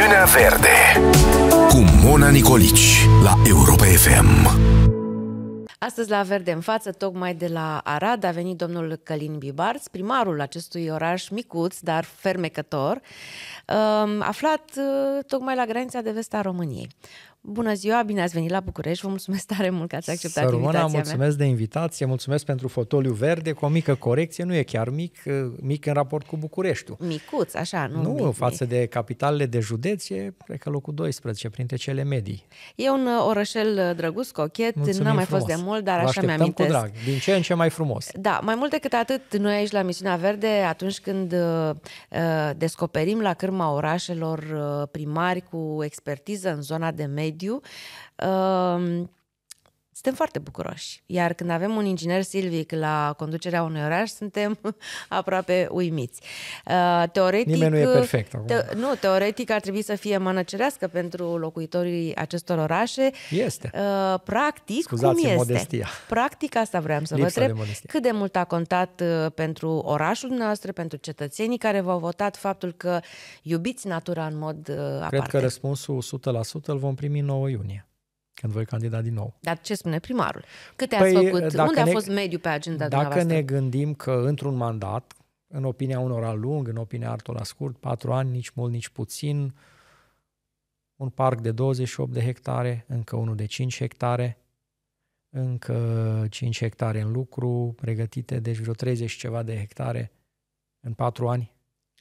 Emisiunea Verde Cu Mona Nicolici La Europa FM Astăzi la Verde în față, tocmai de la Arad, a venit domnul Călin Bibarț, primarul acestui oraș micuț, dar fermecător, um, aflat uh, tocmai la granița de vest a României. Bună ziua, bine ați venit la București, vă mulțumesc tare mult că ați acceptat Sărmâna, invitația mulțumesc de invitație, mulțumesc pentru fotoliu verde, cu o mică corecție, nu e chiar mic, mic în raport cu Bucureștiul. Micuț, așa, nu Nu, mic, față mic. de capitalele de județ e, cred că locul 12, printre cele medii. E un uh, orășel uh, drăguț, cochet, Nu am mai fost de mult, dar așa mi-amintesc. cu drag, din ce în ce mai frumos. Da, mai mult decât atât, noi aici la Misiunea Verde, atunci când uh, uh descoperim la cârma orașelor primari cu expertiză în zona de mediu, mediu. Uh, suntem foarte bucuroși. Iar când avem un inginer silvic la conducerea unui oraș, suntem aproape uimiți. Uh, teoretic, Nimeni nu e perfect. Acum. Te, nu, teoretic ar trebui să fie mănăcerească pentru locuitorii acestor orașe. Este. Uh, practic, Scuzați cum este? modestia. Practic, asta vreau să Lipsa vă întreb. cât de mult a contat uh, pentru orașul nostru, pentru cetățenii care v-au votat faptul că iubiți natura în mod Cred aparte? Cred că răspunsul 100% îl vom primi 9 iunie când voi candida din nou. Dar ce spune primarul? Câte păi, ați făcut? Unde ne, a fost mediul pe agenda Dacă ne gândim că într-un mandat, în opinia unora lung, în opinia altora scurt, patru ani, nici mult, nici puțin, un parc de 28 de hectare, încă unul de 5 hectare, încă 5 hectare în lucru, pregătite, deci vreo 30 ceva de hectare în patru ani.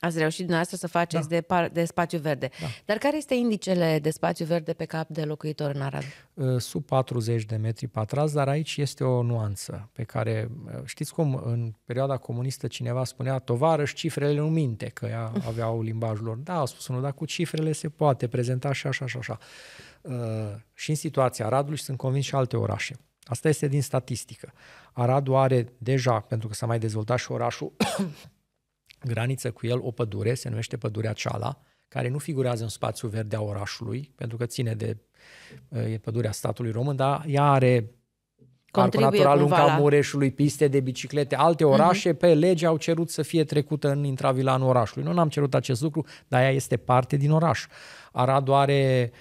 Ați reușit dumneavoastră să faceți da. de, par, de spațiu verde. Da. Dar care este indicele de spațiu verde pe cap de locuitor în Arad? Uh, sub 40 de metri pătrați, dar aici este o nuanță pe care, uh, știți cum, în perioada comunistă cineva spunea, tovarăși, cifrele nu minte, că ea aveau limbajul lor. Da, a spus unul, dar cu cifrele se poate prezenta și așa, și așa, așa. Uh, și în situația Aradului sunt convins și alte orașe. Asta este din statistică. Aradul are deja, pentru că s-a mai dezvoltat și orașul graniță cu el o pădure, se numește pădurea Ceala, care nu figurează în spațiul verde a orașului, pentru că ține de e pădurea statului român, dar ea are Parcul Natural în Mureșului, piste de biciclete, alte mhm. orașe, uh-huh. pe lege au cerut să fie trecută în intravilanul orașului. Nu am cerut acest lucru, dar ea este parte din oraș. Aradu are uh,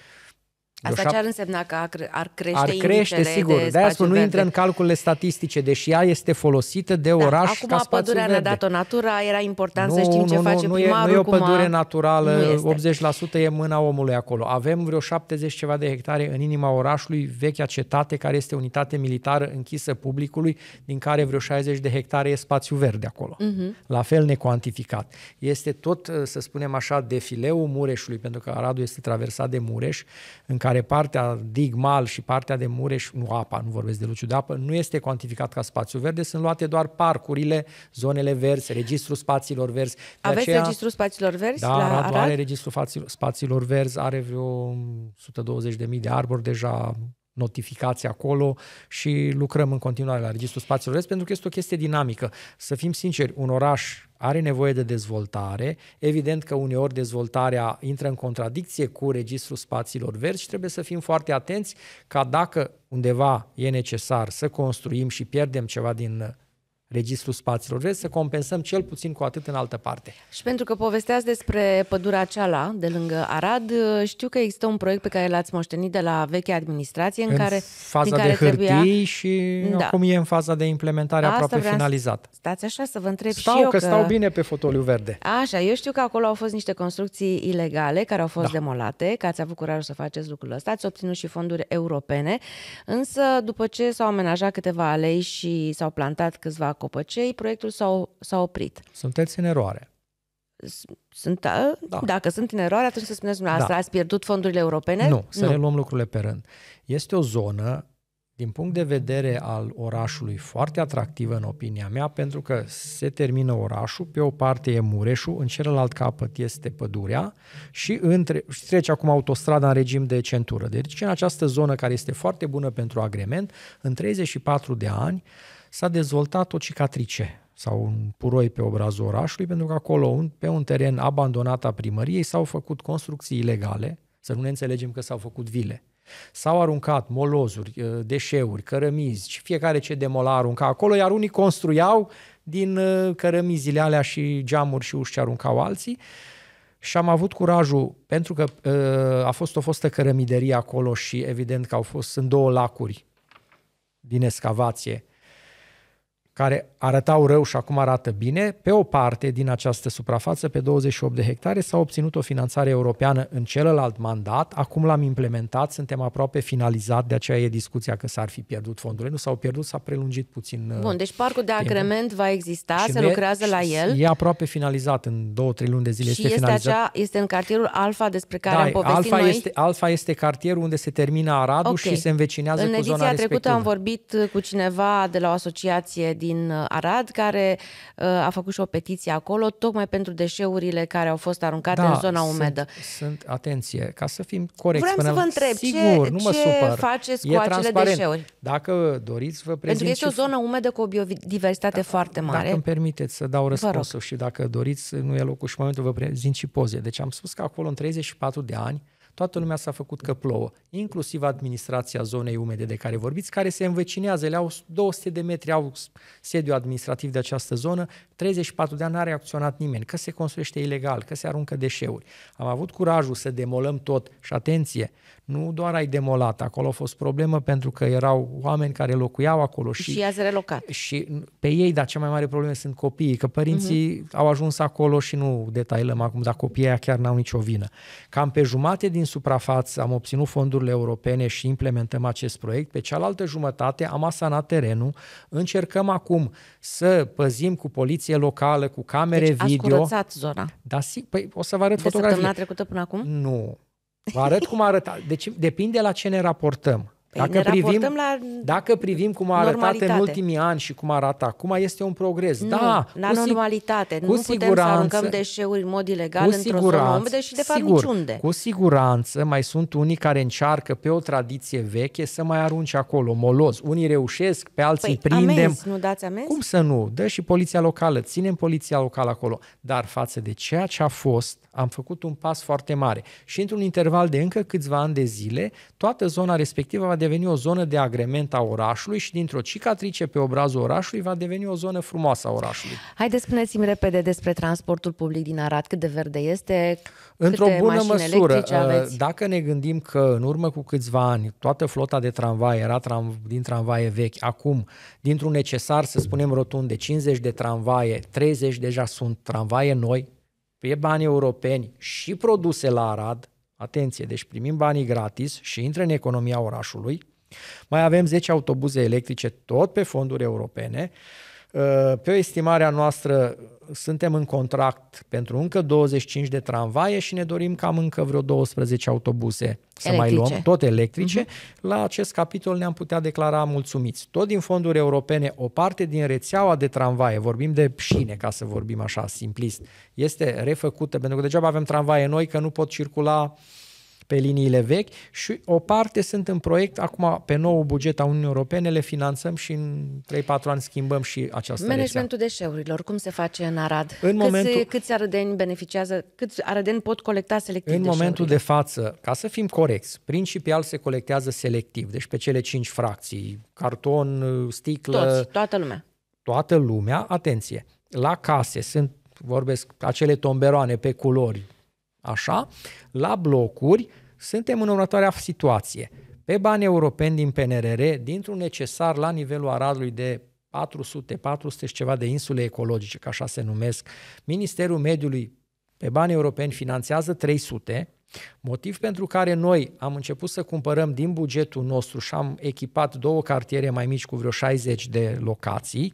Asta șap... ce ar însemna că ar crește Ar crește, sigur. De, de asta nu intră în calculele statistice, deși ea este folosită de da, oraș da, acum ca Acum pădurea ne-a dat-o natura, era important nu, să știm nu, ce nu, face nu primarul. E, nu e o pădure a... naturală, 80% e mâna omului acolo. Avem vreo 70 ceva de hectare în inima orașului, vechea cetate, care este unitate militară închisă publicului, din care vreo 60 de hectare e spațiu verde acolo. Uh-huh. La fel necuantificat. Este tot, să spunem așa, defileul Mureșului, pentru că Aradul este traversat de Mureș, în care care partea digmal și partea de Mureș, nu apa, nu vorbesc de Luciu de apă, nu este cuantificat ca spațiu verde, sunt luate doar parcurile, zonele verzi, registrul spațiilor verzi. De Aveți aceea, registrul spațiilor verzi da, la Radu Arad? are registrul spațiilor verzi, are vreo 120.000 de arbori deja notificații acolo și lucrăm în continuare la Registrul Spațiilor Verzi pentru că este o chestie dinamică. Să fim sinceri, un oraș are nevoie de dezvoltare, evident că uneori dezvoltarea intră în contradicție cu Registrul Spațiilor Verzi și trebuie să fim foarte atenți ca dacă undeva e necesar să construim și pierdem ceva din registrul spațiilor verzi, să compensăm cel puțin cu atât în altă parte. Și pentru că povesteați despre pădurea aceala de lângă Arad, știu că există un proiect pe care l-ați moștenit de la vechea administrație în, în care faza care de hârtii trebuia... și da. acum e în faza de implementare Asta aproape finalizat. Stați așa să vă întreb stau, și eu că, că stau bine pe fotoliu verde. Așa, eu știu că acolo au fost niște construcții ilegale care au fost da. demolate, că ați avut curajul să faceți lucrul ăsta, ați obținut și fonduri europene, însă după ce s-au amenajat câteva alei și s-au plantat câțiva Copăcei, proiectul s-a, s-a oprit. Sunteți în eroare. Sunt, da. Dacă sunt în eroare, atunci să spuneți dumneavoastră, da. ați pierdut fondurile europene? Nu, să nu. luăm lucrurile pe rând. Este o zonă, din punct de vedere al orașului, foarte atractivă în opinia mea, pentru că se termină orașul, pe o parte e Mureșul, în celălalt capăt este pădurea și, între, trece acum autostrada în regim de centură. Deci în această zonă care este foarte bună pentru agrement, în 34 de ani, s-a dezvoltat o cicatrice sau un puroi pe obrazul orașului, pentru că acolo, un, pe un teren abandonat a primăriei, s-au făcut construcții ilegale, să nu ne înțelegem că s-au făcut vile. S-au aruncat molozuri, uh, deșeuri, cărămizi, fiecare ce demola arunca acolo, iar unii construiau din uh, cărămizile alea și geamuri și uși ce aruncau alții. Și am avut curajul, pentru că uh, a fost o fostă cărămiderie acolo și evident că au fost, în două lacuri din escavație care arătau rău și acum arată bine, pe o parte din această suprafață, pe 28 de hectare, s-a obținut o finanțare europeană în celălalt mandat, acum l-am implementat, suntem aproape finalizat, de aceea e discuția că s-ar fi pierdut fondurile, nu s-au pierdut, s-a prelungit puțin. Uh, Bun, deci parcul de agrement va exista, și se lucrează la el. E aproape finalizat, în 2-3 luni de zile și este, este finalizat. Acea, este în cartierul Alfa despre care da, am povestit Alfa noi. Este, Alfa este cartierul unde se termină Aradul okay. și se învecinează în cu zona respectivă. În ediția trecută am vorbit cu cineva de la o asociație din din uh, Arad, care uh, a făcut și o petiție acolo, tocmai pentru deșeurile care au fost aruncate da, în zona sunt, umedă. Sunt, atenție, ca să fim corecți. Vreau să vă întreb, sigur, ce, nu mă ce supăr. faceți cu e acele transparent. deșeuri? Dacă doriți, vă prezint Pentru că este o zonă umedă cu o biodiversitate da, foarte mare. Dacă îmi permiteți să dau răspunsul și dacă doriți, nu e locul și momentul, vă prezint și poze. Deci am spus că acolo în 34 de ani, toată lumea s-a făcut că plouă, inclusiv administrația zonei umede de care vorbiți, care se învecinează, le au 200 de metri, au sediu administrativ de această zonă, 34 de ani n-a reacționat nimeni, că se construiește ilegal, că se aruncă deșeuri. Am avut curajul să demolăm tot și atenție, nu doar ai demolat, acolo a fost problemă pentru că erau oameni care locuiau acolo și... Și ați relocat. Și pe ei, dar cea mai mare problemă sunt copiii, că părinții uh-huh. au ajuns acolo și nu detailăm acum, dar copiii chiar n-au nicio vină. Cam pe jumate din suprafață am obținut fondurile europene și implementăm acest proiect, pe cealaltă jumătate am asanat terenul, încercăm acum să păzim cu poliție locală, cu camere deci video. Deci zona. Da, si, păi, o să vă arăt de fotografii. săptămâna trecută până acum? Nu, Vă arăt cum arăta. Deci depinde la ce ne raportăm. Păi dacă, privim, la dacă privim cum a arătat în ultimii ani și cum arată acum, este un progres. Nu, da, la cu normalitate. Cu nu putem să aruncăm deșeuri în mod ilegal într-o zonă și de fapt sigur, niciunde. Cu siguranță mai sunt unii care încearcă pe o tradiție veche să mai arunce acolo moloz. Unii reușesc, pe alții păi, prindem. Amenzi, nu dați amenzi? Cum să nu? Dă și poliția locală. Ținem poliția locală acolo. Dar față de ceea ce a fost, am făcut un pas foarte mare. Și într-un interval de încă câțiva ani de zile, toată zona respectivă va deveni o zonă de agrement a orașului și dintr-o cicatrice pe obrazul orașului va deveni o zonă frumoasă a orașului. Haideți spuneți-mi repede despre transportul public din Arad, cât de verde este, Într-o bună măsură, ă, aveți? dacă ne gândim că în urmă cu câțiva ani toată flota de tramvai era tram, din tramvaie vechi, acum dintr-un necesar, să spunem rotund, de 50 de tramvaie, 30 deja sunt tramvaie noi, pe bani europeni și produse la Arad, Atenție, deci primim banii gratis și intră în economia orașului. Mai avem 10 autobuze electrice tot pe fonduri europene Uh, pe o estimare a noastră, suntem în contract pentru încă 25 de tramvaie și ne dorim cam încă vreo 12 autobuse să electrice. mai luăm, tot electrice. Uh-huh. La acest capitol ne-am putea declara mulțumiți. Tot din fonduri europene, o parte din rețeaua de tramvaie, vorbim de șine, ca să vorbim așa simplist, este refăcută, pentru că degeaba avem tramvaie noi, că nu pot circula uh, pe liniile vechi și o parte sunt în proiect. Acum, pe nou buget a Uniunii Europene, le finanțăm și în 3-4 ani schimbăm și această Managementul rețea. deșeurilor, cum se face în Arad? În câți, momentul, câți arădeni beneficiază, câți arădeni pot colecta selectiv În momentul de față, ca să fim corecți, principial se colectează selectiv, deci pe cele 5 fracții, carton, sticlă... Toți, toată lumea. Toată lumea, atenție, la case sunt vorbesc acele tomberoane pe culori, așa, la blocuri suntem în următoarea situație. Pe bani europeni din PNRR, dintr-un necesar la nivelul Aradului de 400, 400 și ceva de insule ecologice, ca așa se numesc, Ministerul Mediului pe bani europeni finanțează 300, motiv pentru care noi am început să cumpărăm din bugetul nostru și am echipat două cartiere mai mici cu vreo 60 de locații,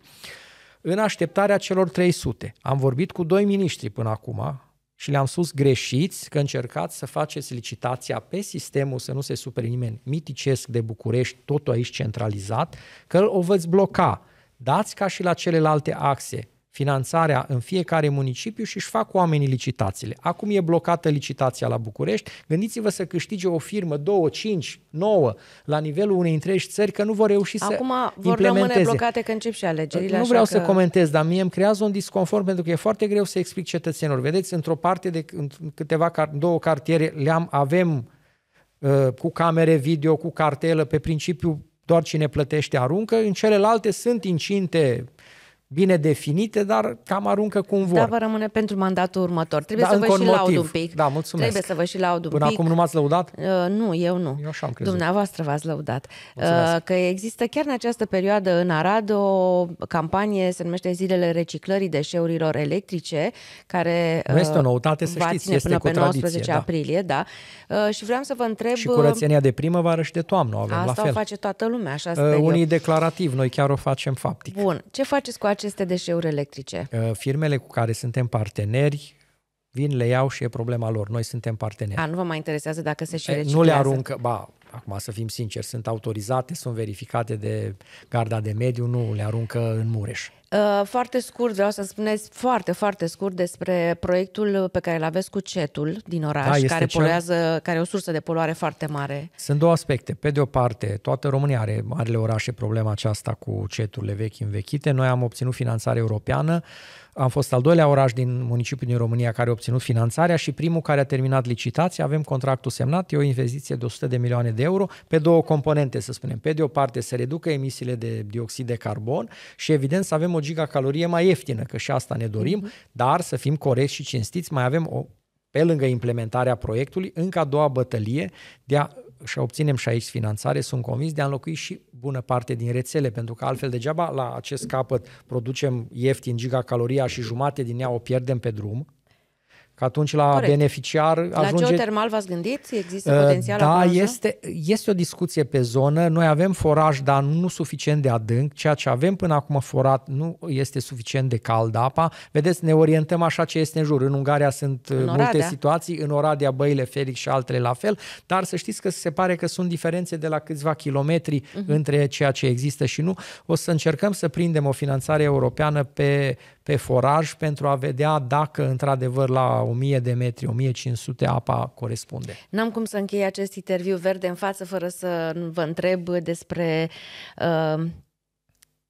în așteptarea celor 300. Am vorbit cu doi miniștri până acum, și le-am spus greșiți că încercați să faceți licitația pe sistemul să nu se supere nimeni miticesc de București, totul aici centralizat, că o veți bloca. Dați ca și la celelalte axe finanțarea în fiecare municipiu și își fac oamenii licitațiile. Acum e blocată licitația la București. Gândiți-vă să câștige o firmă, două, cinci, nouă, la nivelul unei întregi țări, că nu vor reuși Acum să Acum vor implementeze. rămâne blocate că încep și alegerile. Nu vreau că... să comentez, dar mie îmi creează un disconfort pentru că e foarte greu să explic cetățenilor. Vedeți, într-o parte de în câteva, două cartiere le-am, avem uh, cu camere video, cu cartelă, pe principiu doar cine plătește aruncă, în celelalte sunt incinte bine definite, dar cam aruncă cum vor. Da, vă rămâne pentru mandatul următor. Trebuie da, să vă și motiv. laud un pic. Da, mulțumesc. Trebuie să vă și laud un Până pic. acum nu m-ați lăudat? Uh, nu, eu nu. Eu așa am crezut. Dumneavoastră v-ați lăudat. Uh, că există chiar în această perioadă în Arad o campanie, se numește Zilele Reciclării Deșeurilor Electrice, care uh, nu este o noutate, să știți, este până pe 19 da. aprilie, da. Uh, și vreau să vă întreb... Și uh, curățenia de primăvară și de toamnă avem Asta la fel. o face toată lumea, așa uh, Unii declarativ, noi chiar o facem faptic. Bun, ce faceți cu acest aceste deșeuri electrice? Uh, firmele cu care suntem parteneri vin, le iau și e problema lor. Noi suntem parteneri. A, nu vă mai interesează dacă se și reciclează. Nu le aruncă, ba, acum să fim sinceri, sunt autorizate, sunt verificate de garda de mediu, nu le aruncă în Mureș. Uh, foarte scurt, vreau să spuneți foarte, foarte scurt despre proiectul pe care îl aveți cu CETUL din oraș, da, care poluează, cel... care e o sursă de poluare foarte mare. Sunt două aspecte. Pe de o parte, toată România are marile orașe problema aceasta cu ceturile vechi învechite. Noi am obținut finanțare europeană. Am fost al doilea oraș din municipiul din România care a obținut finanțarea și primul care a terminat licitația. Avem contractul semnat, e o investiție de 100 de milioane de euro pe două componente, să spunem. Pe de o parte, să reducă emisiile de dioxid de carbon și, evident, să avem o gigacalorie mai ieftină, că și asta ne dorim, uh-huh. dar să fim corecți și cinstiți, mai avem o pe lângă implementarea proiectului, încă a doua bătălie de a și obținem și aici finanțare, sunt convins, de a înlocui și bună parte din rețele, pentru că altfel degeaba la acest capăt producem ieftin gigacaloria și jumate din ea o pierdem pe drum, Că atunci la Corect. beneficiar ajunge... La geotermal v-ați gândit? Există uh, potențial Da, este, este o discuție pe zonă. Noi avem foraj, dar nu suficient de adânc. Ceea ce avem până acum forat nu este suficient de cald apa. Vedeți, ne orientăm așa ce este în jur. În Ungaria sunt uh, în multe situații, în Oradea, Băile, Felix și altele la fel, dar să știți că se pare că sunt diferențe de la câțiva kilometri uh-huh. între ceea ce există și nu. O să încercăm să prindem o finanțare europeană pe pe foraj pentru a vedea dacă într-adevăr la 1000 de metri, 1500 apa corespunde. N-am cum să închei acest interviu verde în față fără să vă întreb despre uh,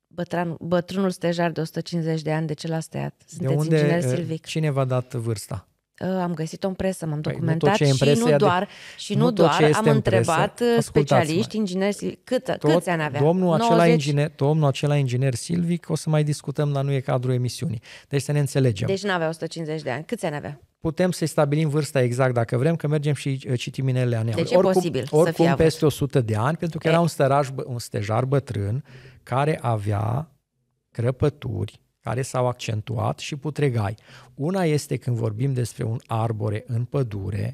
bătran, bătrânul stejar de 150 de ani, de ce l-a stăiat? Sunteți de unde, inginer uh, silvic. Cine v-a dat vârsta? Uh, am găsit o presă, m-am documentat păi, nu și nu doar, de... și nu, nu doar am întrebat presă. Uh, specialiști, ingineri, cât, tot, câți ani avea? Domnul 90? acela, inginer, domnul acela inginer Silvic, o să mai discutăm, dar nu e cadrul emisiunii. Deci să ne înțelegem. Deci nu avea 150 de ani. Câți ani avea? Putem să-i stabilim vârsta exact dacă vrem, că mergem și uh, citim minele aneului. Deci oricum, e posibil oricum să fie peste 100 de ani, pentru că e. era un, stăraj, un stejar bătrân care avea crăpături, care s-au accentuat și putregai. Una este când vorbim despre un arbore în pădure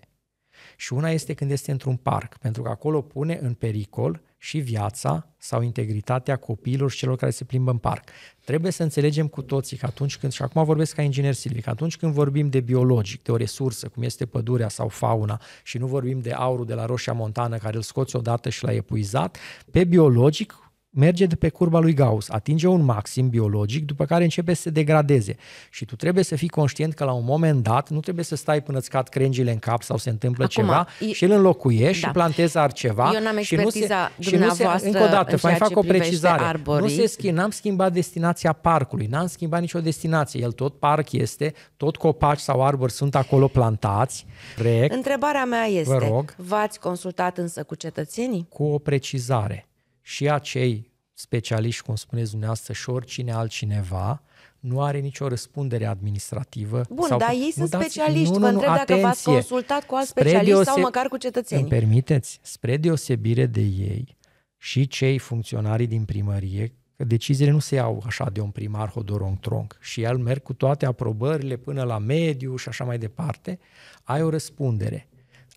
și una este când este într-un parc, pentru că acolo pune în pericol și viața sau integritatea copiilor și celor care se plimbă în parc. Trebuie să înțelegem cu toții că atunci când, și acum vorbesc ca inginer silvic, atunci când vorbim de biologic, de o resursă, cum este pădurea sau fauna, și nu vorbim de aurul de la Roșia Montană, care îl scoți odată și l a epuizat, pe biologic merge de pe curba lui Gauss, atinge un maxim biologic, după care începe să se degradeze. Și tu trebuie să fii conștient că la un moment dat nu trebuie să stai până îți cad crengile în cap sau se întâmplă Acum, ceva e... și îl înlocuiești da. și plantezi altceva. Eu n-am și nu se, și nu se, Încă o dată, mai fac o precizare. Arborii. Nu se schimb, n-am schimbat destinația parcului, n-am schimbat nicio destinație. El tot parc este, tot copaci sau arbori sunt acolo plantați. Rec. Întrebarea mea este, v-ați consultat însă cu cetățenii? Cu o precizare și acei specialiști, cum spuneți dumneavoastră, și oricine altcineva, nu are nicio răspundere administrativă. Bun, sau, dar ei sunt dați, specialiști. Nu, nu, Vă întreb atenție, dacă v-ați consultat cu alți specialiști deoseb... sau măcar cu cetățenii. Îmi permiteți, spre deosebire de ei și cei funcționari din primărie, că deciziile nu se iau așa de un primar hodorong tronc și el merg cu toate aprobările până la mediu și așa mai departe, ai o răspundere.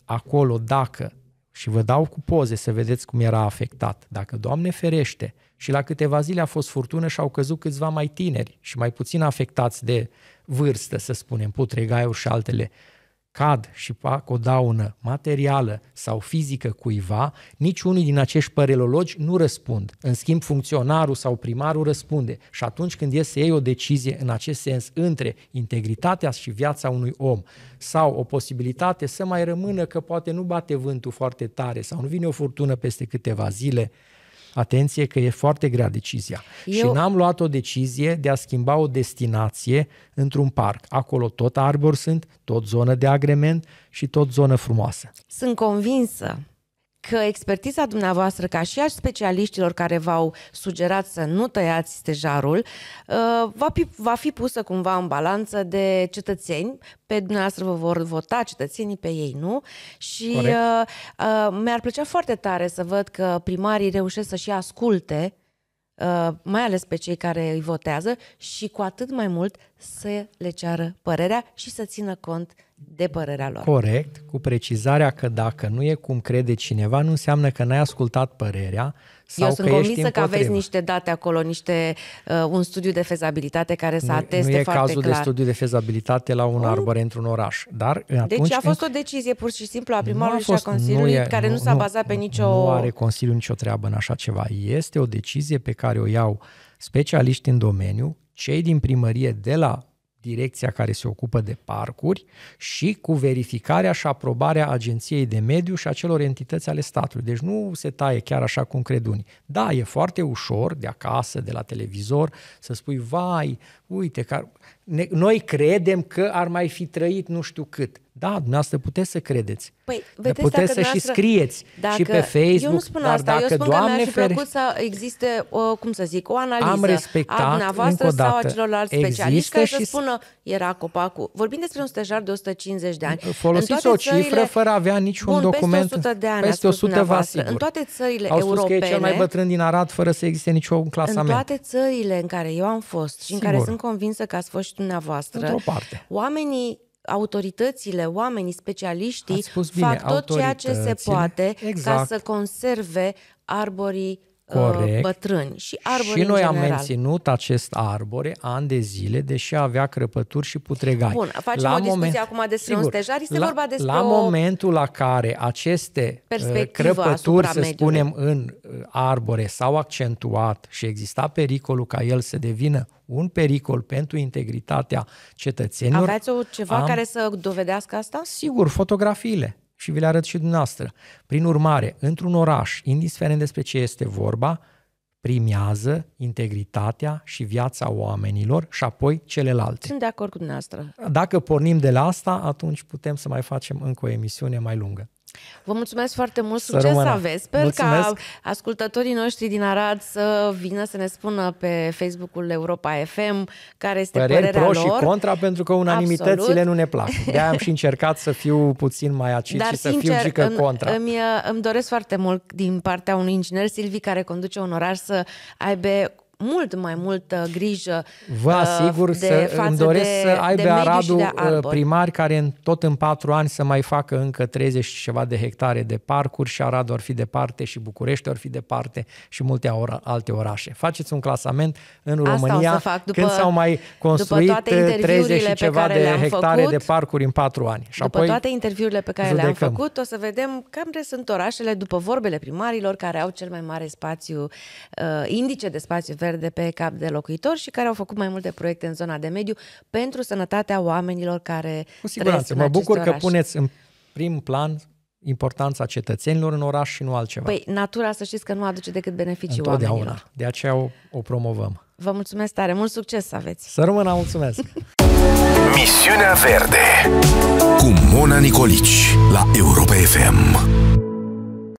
Acolo, dacă și vă dau cu poze să vedeți cum era afectat. Dacă, Doamne ferește, și la câteva zile a fost furtună și au căzut câțiva mai tineri și mai puțin afectați de vârstă, să spunem, putregaiuri și altele cad și fac o daună materială sau fizică cuiva, niciunul din acești părelologi nu răspund. În schimb, funcționarul sau primarul răspunde. Și atunci când iese ei o decizie în acest sens între integritatea și viața unui om sau o posibilitate să mai rămână că poate nu bate vântul foarte tare sau nu vine o furtună peste câteva zile, Atenție că e foarte grea decizia. Eu... Și n-am luat o decizie de a schimba o destinație într-un parc. Acolo tot arbori sunt, tot zonă de agrement și tot zonă frumoasă. Sunt convinsă că expertiza dumneavoastră ca și a specialiștilor care v-au sugerat să nu tăiați stejarul uh, va fi, va fi pusă cumva în balanță de cetățeni, pe dumneavoastră vă vor vota cetățenii, pe ei nu și uh, uh, mi-ar plăcea foarte tare să văd că primarii reușesc să și asculte uh, mai ales pe cei care îi votează și cu atât mai mult să le ceară părerea și să țină cont de părerea lor. Corect, cu precizarea că dacă nu e cum crede cineva, nu înseamnă că n-ai ascultat părerea sau Eu sunt că convinsă ești că aveți niște date acolo, niște uh, un studiu de fezabilitate care să foarte clar. nu e cazul clar. de studiu de fezabilitate la un, uh. arbore într-un oraș. Dar uh, deci a fost o decizie pur și simplu a primarului și a Consiliului nu e, care nu, nu s-a nu, bazat pe nicio... Nu are Consiliul nicio treabă în așa ceva. Este o decizie pe care o iau specialiști în domeniu cei din primărie de la direcția care se ocupă de parcuri și cu verificarea și aprobarea Agenției de Mediu și a celor entități ale statului. Deci nu se taie chiar așa cum cred unii. Da, e foarte ușor de acasă, de la televizor, să spui, vai, uite, că ar, ne, noi credem că ar mai fi trăit nu știu cât. Da, dumneavoastră puteți să credeți. Păi, vedeți, puteți să și scrieți dacă, și pe Facebook. Eu nu spun dar asta, dacă, eu spun Doamne că mi-ar fi plăcut să existe, o, cum să zic, o analiză Am respectat, a dumneavoastră dată, sau a celorlalți specialiști care și... să spună, era copacul. Vorbim despre un stejar de 150 de ani. Folosiți o cifră țările... fără a avea niciun Bun, document. Peste 100 de ani, peste 100 vă asigur. În toate țările Au spus europene, că e cel mai bătrân din Arad fără să existe niciun clasament. În toate țările în care eu am fost și în care sunt sunt convinsă că ați fost și dumneavoastră. Într-o parte. Oamenii autoritățile, oamenii, specialiștii bine, fac tot ceea ce se poate exact. ca să conserve arborii Corect. bătrâni și arbori Și noi în general. am menținut acest arbore ani de zile, deși avea crăpături și putregai. Bun, facem la o discuție moment... acum despre Sigur, un stejar, este la, vorba despre La o... momentul la care aceste uh, crăpături, să spunem, în uh, arbore s-au accentuat și exista pericolul ca el să devină un pericol pentru integritatea cetățenilor. Aveți ceva am... care să dovedească asta? Sigur, fotografiile și vi le arăt și dumneavoastră. Prin urmare, într-un oraș, indiferent despre ce este vorba, primează integritatea și viața oamenilor și apoi celelalte. Sunt de acord cu dumneavoastră. Dacă pornim de la asta, atunci putem să mai facem încă o emisiune mai lungă. Vă mulțumesc foarte mult, să succes rămână. aveți. Sper mulțumesc. ca ascultătorii noștri din Arad să vină să ne spună pe Facebook-ul Europa FM care este Păreri părerea pro lor. și contra, pentru că unanimitățile Absolut. nu ne plac. de am și încercat să fiu puțin mai acid Dar, și sincer, să fiu gică îmi, contra. Îmi, îmi doresc foarte mult din partea unui inginer, Silvi, care conduce un oraș, să aibă mult mai multă grijă Vă uh, asigur de, să îmi doresc de, să aibă Aradul uh, primari care în, tot în patru ani să mai facă încă 30 și ceva de hectare de parcuri și Aradul ar fi departe și București ar fi departe și multe ora, alte orașe. Faceți un clasament în Asta România să fac. După, când s-au mai construit 30 uh, și ceva de hectare făcut, de parcuri în patru ani. Și după apoi toate interviurile pe care judecăm. le-am făcut, o să vedem care sunt orașele după vorbele primarilor care au cel mai mare spațiu, uh, indice de spațiu verde pe cap de locuitor și care au făcut mai multe proiecte în zona de mediu pentru sănătatea oamenilor care Cu siguranță, mă bucur oraș. că puneți în prim plan importanța cetățenilor în oraș și nu altceva. Păi, natura să știți că nu aduce decât beneficii Întotdeauna. oamenilor. De aceea o, o promovăm. Vă mulțumesc tare, mult succes să aveți! Să rămână, mulțumesc! Misiunea Verde cu Mona Nicolici la Europa FM.